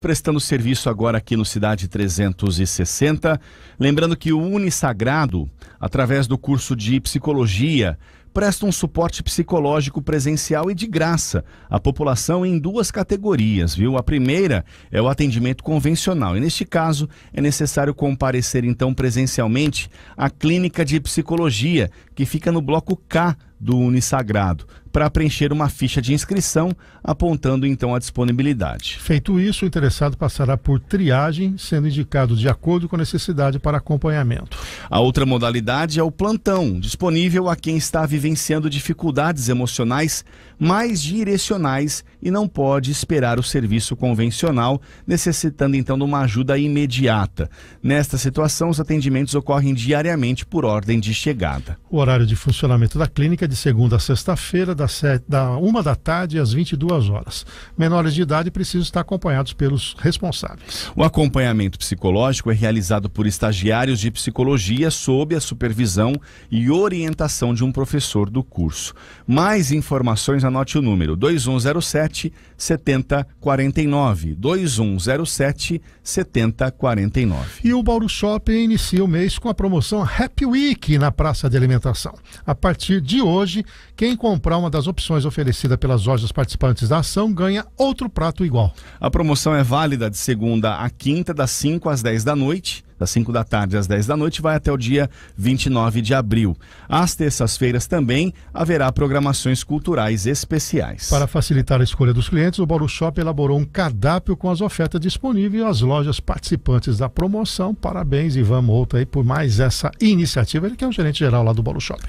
prestando serviço agora aqui no Cidade 360. Lembrando que o Unisagrado, através do curso de psicologia, presta um suporte psicológico presencial e de graça à população em duas categorias, viu? A primeira é o atendimento convencional e, neste caso, é necessário comparecer então presencialmente à clínica de psicologia, que fica no bloco K do Unisagrado para preencher uma ficha de inscrição, apontando então a disponibilidade. Feito isso, o interessado passará por triagem, sendo indicado de acordo com a necessidade para acompanhamento. A outra modalidade é o plantão, disponível a quem está vivendo vivenciando dificuldades emocionais mais direcionais e não pode esperar o serviço convencional, necessitando então de uma ajuda imediata. Nesta situação, os atendimentos ocorrem diariamente por ordem de chegada. O horário de funcionamento da clínica é de segunda a sexta-feira, da, da uma da tarde às 22 horas. Menores de idade precisam estar acompanhados pelos responsáveis. O acompanhamento psicológico é realizado por estagiários de psicologia sob a supervisão e orientação de um professor professor do curso. Mais informações, anote o número: 2107 7049. 2107 7049. E o Bauru Shopping inicia o mês com a promoção Happy Week na Praça de Alimentação. A partir de hoje, quem comprar uma das opções oferecidas pelas lojas participantes da ação ganha outro prato igual. A promoção é válida de segunda a quinta, das 5 às 10 da noite das 5 da tarde às 10 da noite, vai até o dia 29 de abril. Às terças-feiras também haverá programações culturais especiais. Para facilitar a escolha dos clientes, o Bauru Shop elaborou um cardápio com as ofertas disponíveis às lojas participantes da promoção. Parabéns, Ivan Mouta, aí, por mais essa iniciativa. Ele que é o gerente geral lá do Bauru Shop.